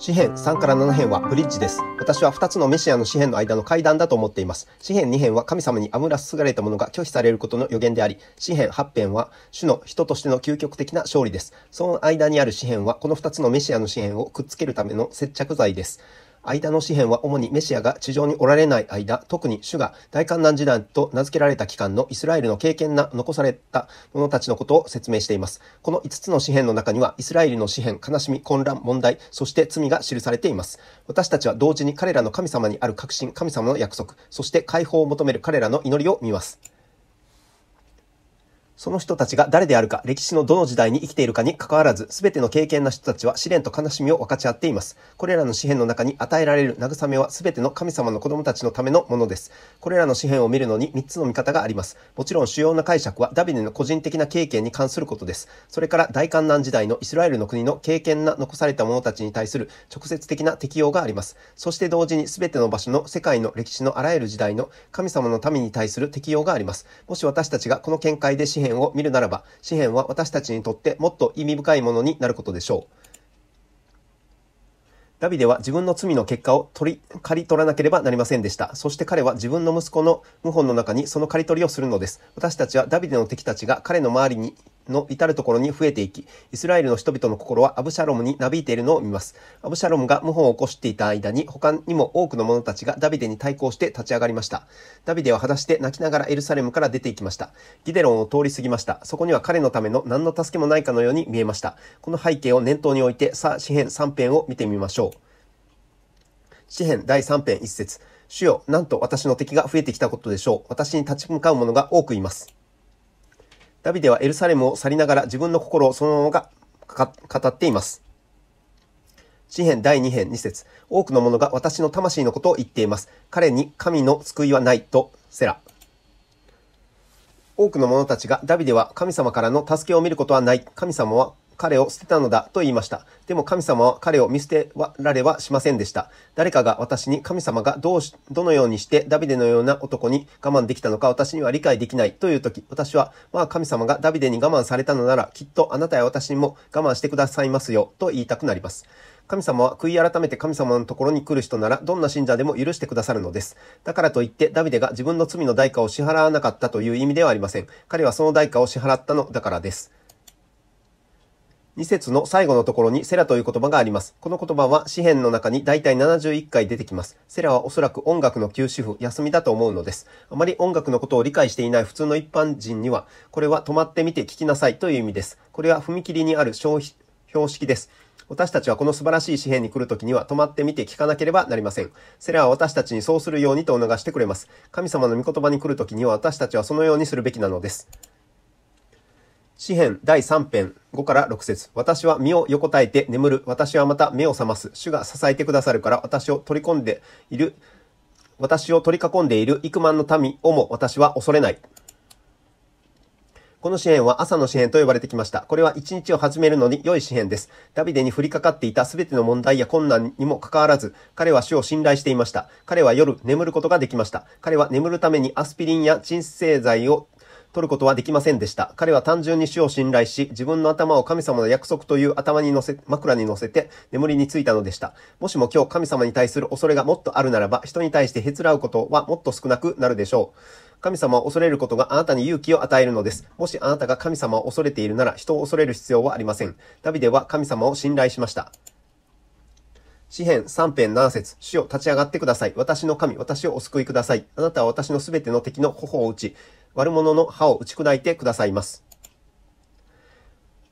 詩編3から7編はブリッジです。私は2つのメシアの詩編の間の階段だと思っています。詩編2編は神様に油すがれたものが拒否されることの予言であり、詩編8編は主の人としての究極的な勝利です。その間にある詩編はこの2つのメシアの詩編をくっつけるための接着剤です。間の詩篇は主にメシアが地上におられない間、特に主が大観難時代と名付けられた期間のイスラエルの経験な残された者たちのことを説明しています。この5つの詩篇の中には、イスラエルの詩篇、悲しみ、混乱、問題、そして罪が記されています。私たちは同時に彼らの神様にある確信、神様の約束、そして解放を求める彼らの祈りを見ます。その人たちが誰であるか、歴史のどの時代に生きているかに関わらず、すべての経験な人たちは試練と悲しみを分かち合っています。これらの詩篇の中に与えられる慰めはすべての神様の子供たちのためのものです。これらの詩篇を見るのに3つの見方があります。もちろん主要な解釈はダビデの個人的な経験に関することです。それから大観難時代のイスラエルの国の経験な残された者たちに対する直接的な適用があります。そして同時にすべての場所の世界の歴史のあらゆる時代の神様の民に対する適用があります。もし私たちがこの見解で詩篇紙を見るならば、詩篇は私たちにとってもっと意味深いものになることでしょう。ダビデは自分の罪の結果を取り、刈り取らなければなりませんでした。そして彼は自分の息子の謀反の中にその刈り取りをするのです。私たちはダビデの敵たちが彼の周りにの至るところに増えていき、イスラエルの人々の心はアブシャロムになびいているのを見ます。アブシャロムが謀反を起こしていた間に、他にも多くの者たちがダビデに対抗して立ち上がりました。ダビデは果たして泣きながらエルサレムから出て行きました。ギデロンを通り過ぎました。そこには彼のための何の助けもないかのように見えました。この背景を念頭に置いて、さあ、詩編3編を見てみましょう。詩編第3編1節主よ、なんと私の敵が増えてきたことでしょう。私に立ち向かう者が多くいます。ダビデはエルサレムを去りながら自分の心をそのままが語っています。詩編第2編2節多くの者が私の魂のことを言っています。彼に神の救いはないと、セラ。多くの者たちがダビデは神様からの助けを見ることはない。神様は彼を捨てたのだと言いました。でも神様は彼を見捨てられはしませんでした。誰かが私に神様がどうし、どのようにしてダビデのような男に我慢できたのか私には理解できないという時、私は、まあ神様がダビデに我慢されたのなら、きっとあなたや私にも我慢してくださいますよと言いたくなります。神様は悔い改めて神様のところに来る人ならどんな信者でも許してくださるのです。だからといってダビデが自分の罪の代価を支払わなかったという意味ではありません。彼はその代価を支払ったのだからです。2節の最後のところにセラという言葉があります。この言葉は詩篇の中に大体71回出てきます。セラはおそらく音楽の休止符、休みだと思うのです。あまり音楽のことを理解していない普通の一般人には、これは止まってみて聞きなさいという意味です。これは踏切にある標識です。私たちはこの素晴らしい詩篇に来るときには止まってみて聞かなければなりません。セラは私たちにそうするようにと促してくれます。神様の御言葉に来るときには私たちはそのようにするべきなのです。詩編第3編5から6節私は身を横たえて眠る。私はまた目を覚ます。主が支えてくださるから私を取り込んでいる。私を取り囲んでいる幾万の民をも私は恐れない。この詩篇は朝の詩篇と呼ばれてきました。これは一日を始めるのに良い詩篇です。ダビデに降りかかっていた全ての問題や困難にもかかわらず、彼は主を信頼していました。彼は夜眠ることができました。彼は眠るためにアスピリンや鎮静剤を取ることはできませんでした。彼は単純に主を信頼し、自分の頭を神様の約束という頭に乗せ、枕に乗せて眠りについたのでした。もしも今日神様に対する恐れがもっとあるならば、人に対してへつらうことはもっと少なくなるでしょう。神様を恐れることがあなたに勇気を与えるのです。もしあなたが神様を恐れているなら人を恐れる必要はありません。ダビデは神様を信頼しました。詩編3編7節主よ立ち上がってください。私の神、私をお救いください。あなたは私のすべての敵の頬を打ち、悪者の歯を打ち砕いてくださいます。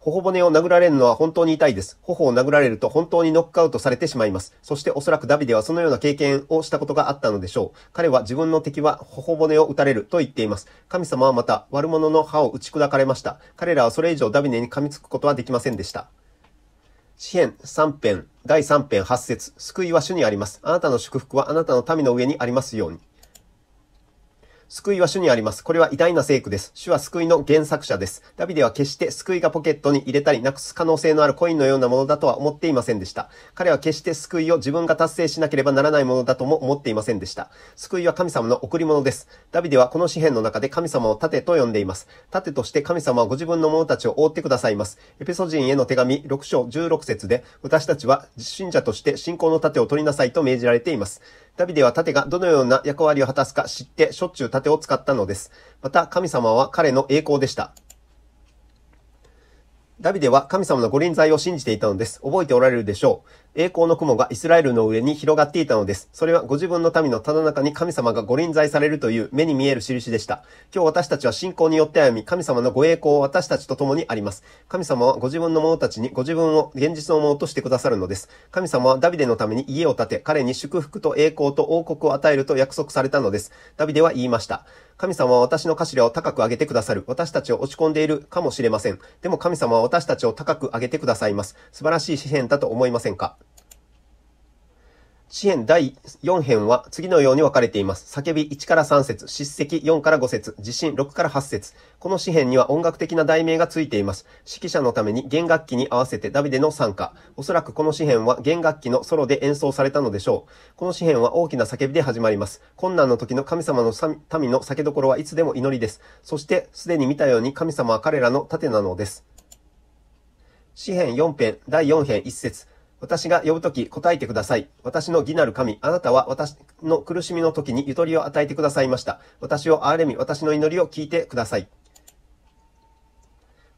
頬骨を殴られるのは本当に痛いです。頬を殴られると本当にノックアウトされてしまいます。そしておそらくダビデはそのような経験をしたことがあったのでしょう。彼は自分の敵は頬骨を打たれると言っています。神様はまた悪者の歯を打ち砕かれました。彼らはそれ以上ダビデに噛みつくことはできませんでした。詩編3編、第3編8節救いは主にあります。あなたの祝福はあなたの民の上にありますように。救いは主にあります。これは偉大な聖句です。主は救いの原作者です。ダビデは決して救いがポケットに入れたりなくす可能性のあるコインのようなものだとは思っていませんでした。彼は決して救いを自分が達成しなければならないものだとも思っていませんでした。救いは神様の贈り物です。ダビデはこの詩篇の中で神様を盾と呼んでいます。盾として神様はご自分の者たちを覆ってくださいます。エペソ人への手紙6章16節で、私たちは信者として信仰の盾を取りなさいと命じられています。ダビデは盾がどのような役割を果たすか知ってしょっちゅう盾手を使ったのです。また神様は彼の栄光でした。ダビデは神様の御臨在を信じていたのです。覚えておられるでしょう。栄光の雲がイスラエルの上に広がっていたのです。それはご自分の民のただ中に神様がご臨在されるという目に見える印でした。今日私たちは信仰によって歩み、神様のご栄光を私たちと共にあります。神様はご自分の者たちにご自分を現実のものとしてくださるのです。神様はダビデのために家を建て、彼に祝福と栄光と王国を与えると約束されたのです。ダビデは言いました。神様は私の頭を高く上げてくださる。私たちを落ち込んでいるかもしれません。でも神様は私たちを高く上げてくださいます。素晴らしい詩篇だと思いませんか詩編第4編は次のように分かれています。叫び1から3節、叱責4から5節、地震6から8節。この詩編には音楽的な題名がついています。指揮者のために弦楽器に合わせてダビデの参加。おそらくこの詩編は弦楽器のソロで演奏されたのでしょう。この詩編は大きな叫びで始まります。困難の時の神様の民の酒どころはいつでも祈りです。そしてすでに見たように神様は彼らの盾なのです。詩編4編、第4編1節私が呼ぶとき答えてください。私の義なる神、あなたは私の苦しみのときにゆとりを与えてくださいました。私を憐れみ、私の祈りを聞いてください。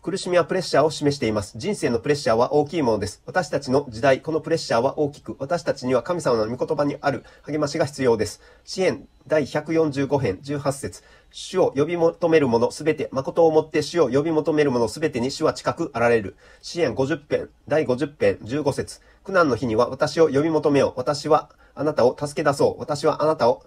苦しみはプレッシャーを示しています。人生のプレッシャーは大きいものです。私たちの時代、このプレッシャーは大きく、私たちには神様の御言葉にある励ましが必要です。支援第145編18節主を呼び求める者すべて、誠をもって主を呼び求める者すべてに主は近くあられる。支援50編、第50編15節苦難の日には私を呼び求めよう。私はあなたを助け出そう。私はあなたを、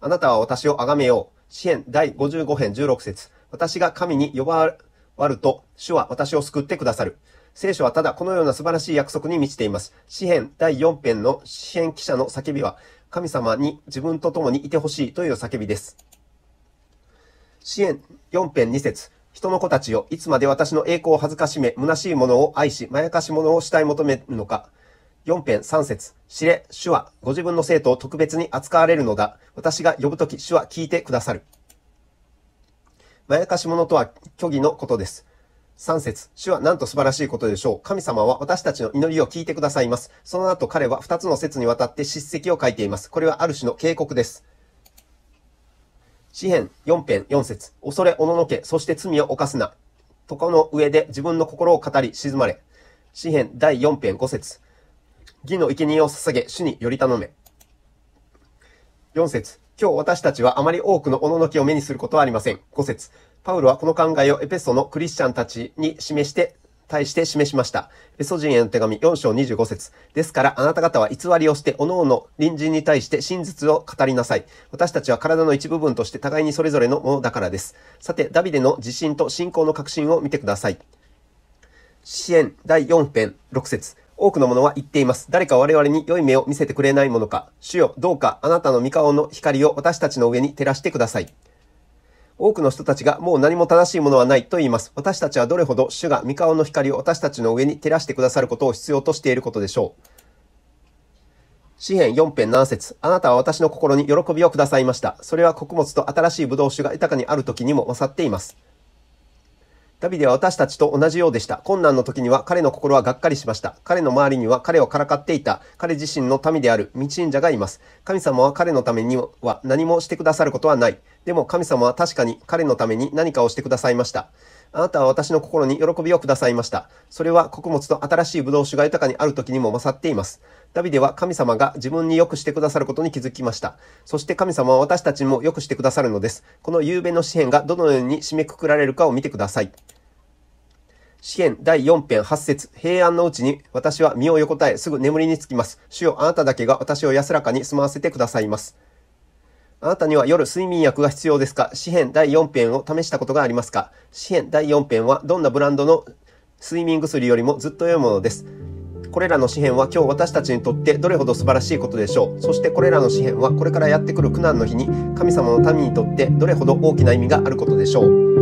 あなたは私を崇めよう。支援第55編16節私が神に呼ば割ると、主は私を救ってくださる。聖書はただこのような素晴らしい約束に満ちています。詩篇第4編の詩篇記者の叫びは、神様に自分と共にいてほしいという叫びです。詩篇4編2節人の子たちよ、いつまで私の栄光を恥ずかしめ、虚しいものを愛し、まやかし者をしたい求めるのか。4編3節知れ、主は、ご自分の生徒を特別に扱われるのだ。私が呼ぶとき、主は聞いてくださる。まやかし者とは虚偽のことです。3節主はなんと素晴らしいことでしょう。神様は私たちの祈りを聞いてくださいます。その後彼は2つの説にわたって叱責を書いています。これはある種の警告です。詩篇4編4節恐れおののけ、そして罪を犯すな。とこの上で自分の心を語り沈まれ。詩篇第4編5節義の生贄を捧げ、主により頼め。4節今日私たちはあまり多くのおののきを目にすることはありません。5節パウロはこの考えをエペソのクリスチャンたちに示して、対して示しました。エペソ人への手紙4章25節ですからあなた方は偽りをして、おのおの隣人に対して真実を語りなさい。私たちは体の一部分として互いにそれぞれのものだからです。さて、ダビデの自信と信仰の確信を見てください。支援第4編6節多くのものは言っています。誰か我々に良い目を見せてくれないものか。主よ、どうかあなたの御顔の光を私たちの上に照らしてください。多くの人たちがもう何も正しいものはないと言います。私たちはどれほど主が御顔の光を私たちの上に照らしてくださることを必要としていることでしょう。詩篇4編7節あなたは私の心に喜びをくださいました。それは穀物と新しい葡萄酒が豊かにある時にも勝っています。ダビデは私たちと同じようでした。困難の時には彼の心はがっかりしました。彼の周りには彼をからかっていた、彼自身の民である未信者がいます。神様は彼のためには何もしてくださることはない。でも神様は確かに彼のために何かをしてくださいました。あなたは私の心に喜びをくださいました。それは穀物と新しいブドウ酒が豊かにある時にも勝っています。ダビデは神様が自分に良くしてくださることに気づきました。そして神様は私たちにも良くしてくださるのです。この夕べの詩篇がどのように締めくくられるかを見てください。詩篇第4編8節平安のうちに私は身を横たえすぐ眠りにつきます。主よあなただけが私を安らかに住まわせてくださいます。あなたには夜睡眠薬が必要ですか詩編第4編を試したことがありますか詩編第4編はどんなブランドの睡眠薬よりもずっと良いものです。これらの詩編は今日私たちにとってどれほど素晴らしいことでしょう。そしてこれらの詩編はこれからやってくる苦難の日に神様の民にとってどれほど大きな意味があることでしょう。